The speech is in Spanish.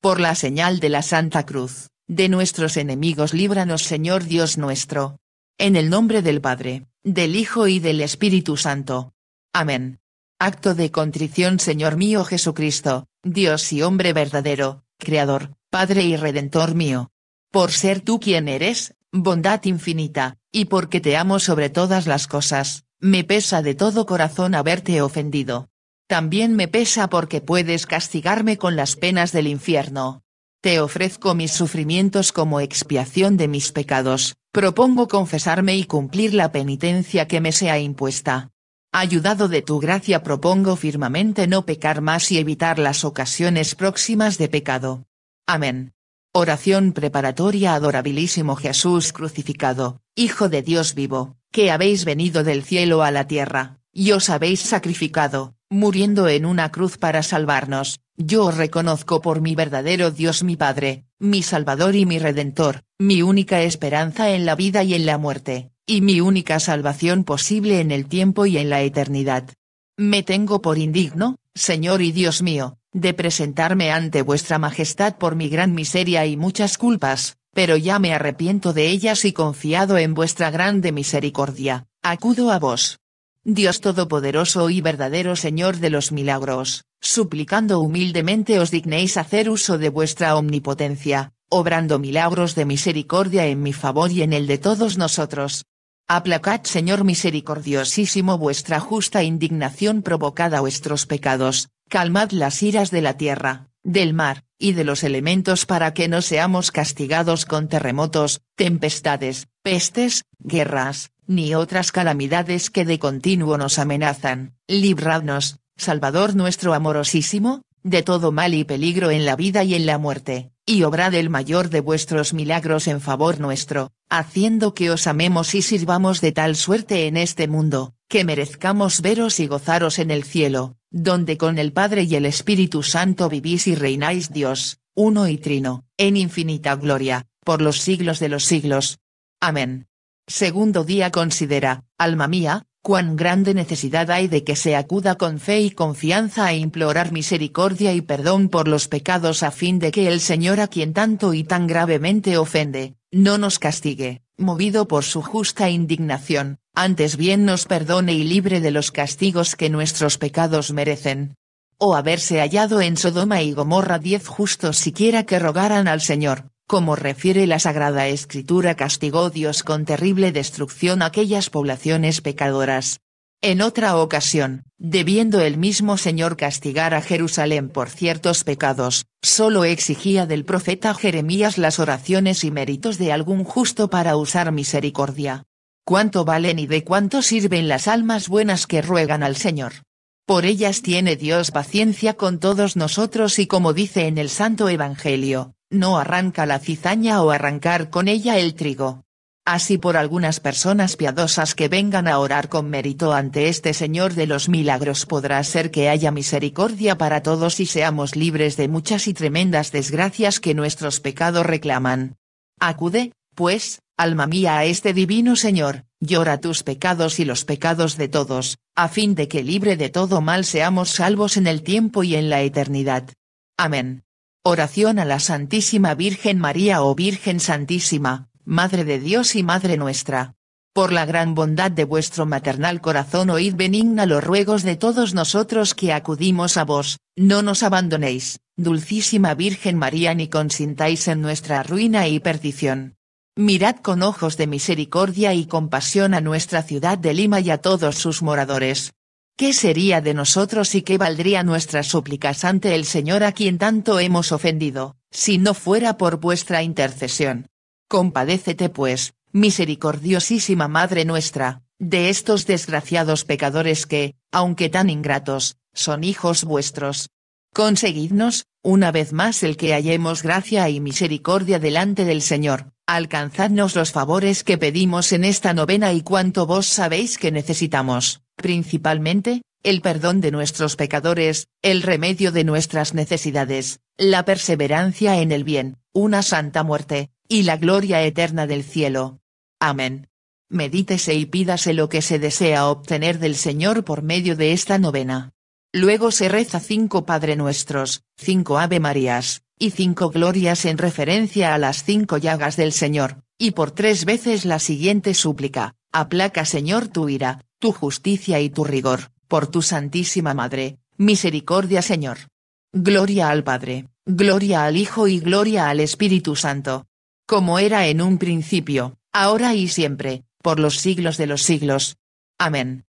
Por la señal de la Santa Cruz, de nuestros enemigos líbranos Señor Dios nuestro. En el nombre del Padre, del Hijo y del Espíritu Santo. Amén. Acto de contrición Señor mío Jesucristo, Dios y hombre verdadero, Creador, Padre y Redentor mío. Por ser tú quien eres, bondad infinita, y porque te amo sobre todas las cosas, me pesa de todo corazón haberte ofendido. También me pesa porque puedes castigarme con las penas del infierno. Te ofrezco mis sufrimientos como expiación de mis pecados, propongo confesarme y cumplir la penitencia que me sea impuesta. Ayudado de tu gracia propongo firmemente no pecar más y evitar las ocasiones próximas de pecado. Amén. Oración preparatoria Adorabilísimo Jesús crucificado, Hijo de Dios vivo, que habéis venido del cielo a la tierra, y os habéis sacrificado, muriendo en una cruz para salvarnos, yo os reconozco por mi verdadero Dios mi Padre, mi Salvador y mi Redentor, mi única esperanza en la vida y en la muerte, y mi única salvación posible en el tiempo y en la eternidad. Me tengo por indigno, Señor y Dios mío, de presentarme ante vuestra majestad por mi gran miseria y muchas culpas, pero ya me arrepiento de ellas y confiado en vuestra grande misericordia, acudo a vos. Dios Todopoderoso y verdadero Señor de los milagros, suplicando humildemente os dignéis hacer uso de vuestra omnipotencia, obrando milagros de misericordia en mi favor y en el de todos nosotros. Aplacad Señor misericordiosísimo vuestra justa indignación provocada a vuestros pecados, calmad las iras de la tierra, del mar, y de los elementos para que no seamos castigados con terremotos, tempestades, pestes, guerras, ni otras calamidades que de continuo nos amenazan, libradnos, Salvador nuestro amorosísimo, de todo mal y peligro en la vida y en la muerte, y obrad el mayor de vuestros milagros en favor nuestro, haciendo que os amemos y sirvamos de tal suerte en este mundo, que merezcamos veros y gozaros en el cielo, donde con el Padre y el Espíritu Santo vivís y reináis Dios, uno y trino, en infinita gloria, por los siglos de los siglos. Amén. Segundo día considera, alma mía, cuán grande necesidad hay de que se acuda con fe y confianza a implorar misericordia y perdón por los pecados a fin de que el Señor a quien tanto y tan gravemente ofende, no nos castigue, movido por su justa indignación, antes bien nos perdone y libre de los castigos que nuestros pecados merecen. O haberse hallado en Sodoma y Gomorra diez justos siquiera que rogaran al Señor, como refiere la Sagrada Escritura, castigó Dios con terrible destrucción aquellas poblaciones pecadoras. En otra ocasión, debiendo el mismo Señor castigar a Jerusalén por ciertos pecados, solo exigía del profeta Jeremías las oraciones y méritos de algún justo para usar misericordia. ¿Cuánto valen y de cuánto sirven las almas buenas que ruegan al Señor? Por ellas tiene Dios paciencia con todos nosotros y como dice en el Santo Evangelio, no arranca la cizaña o arrancar con ella el trigo. Así por algunas personas piadosas que vengan a orar con mérito ante este Señor de los milagros podrá ser que haya misericordia para todos y seamos libres de muchas y tremendas desgracias que nuestros pecados reclaman. Acude, pues, alma mía a este divino Señor, llora tus pecados y los pecados de todos, a fin de que libre de todo mal seamos salvos en el tiempo y en la eternidad. Amén. Oración a la Santísima Virgen María o Virgen Santísima, Madre de Dios y Madre nuestra. Por la gran bondad de vuestro maternal corazón oíd benigna los ruegos de todos nosotros que acudimos a vos, no nos abandonéis, dulcísima Virgen María ni consintáis en nuestra ruina y perdición. Mirad con ojos de misericordia y compasión a nuestra ciudad de Lima y a todos sus moradores, ¿Qué sería de nosotros y qué valdría nuestras súplicas ante el Señor a quien tanto hemos ofendido, si no fuera por vuestra intercesión? Compadécete pues, misericordiosísima Madre nuestra, de estos desgraciados pecadores que, aunque tan ingratos, son hijos vuestros. Conseguidnos, una vez más el que hallemos gracia y misericordia delante del Señor, alcanzadnos los favores que pedimos en esta novena y cuanto vos sabéis que necesitamos principalmente, el perdón de nuestros pecadores, el remedio de nuestras necesidades, la perseverancia en el bien, una santa muerte, y la gloria eterna del cielo. Amén. Medítese y pídase lo que se desea obtener del Señor por medio de esta novena. Luego se reza cinco Padre Nuestros, cinco Ave Marías, y cinco glorias en referencia a las cinco llagas del Señor, y por tres veces la siguiente súplica, aplaca Señor tu ira, tu justicia y tu rigor, por tu Santísima Madre, misericordia Señor. Gloria al Padre, gloria al Hijo y gloria al Espíritu Santo. Como era en un principio, ahora y siempre, por los siglos de los siglos. Amén.